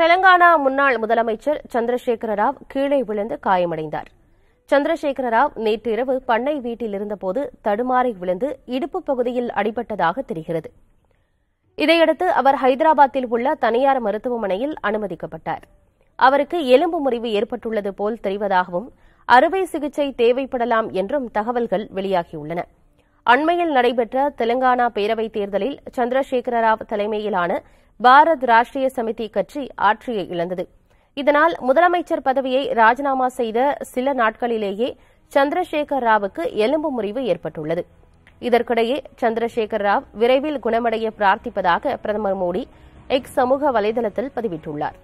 தெலங்கானா முன்னாள் முதலமைச்சர் சந்திரசேகர ராவ் கீழே விழுந்து காயமடைந்தார் சந்திரசேகர ராவ் நேற்றிரவு பண்ணை வீட்டில் இருந்தபோது தடுமாறி விழுந்து இடுப்பு பகுதியில் அடிபட்டதாக தெரிகிறது இதையடுத்து அவர் ஹைதராபாத்தில் உள்ள தனியார் மருத்துவமனையில் அனுமதிக்கப்பட்டார் அவருக்கு எலும்பு முறிவு ஏற்பட்டுள்ளது போல் தெரிவதாகவும் அறுவை சிகிச்சை தேவைப்படலாம் என்றும் தகவல்கள் வெளியாகியுள்ளன அண்மையில் நடைபெற்ற தெலங்கானா பேரவைத் தேர்தலில் சந்திரசேகர ராவ் தலைமையிலான பாரத் ராஷ்டிரிய சமிதி கட்சி ஆட்சியை இழந்தது இதனால் முதலமைச்சர் பதவியை ராஜினாமா செய்த சில நாட்களிலேயே சந்திரசேகர் ராவுக்கு எலும்பு முறிவு ஏற்பட்டுள்ளது இதற்கிடையே சந்திரசேகர் ராவ் விரைவில் குணமடைய பிரார்த்திப்பதாக பிரதமர் மோடி எக்ஸ் சமூக வலைதளத்தில் பதிவிட்டுள்ளார்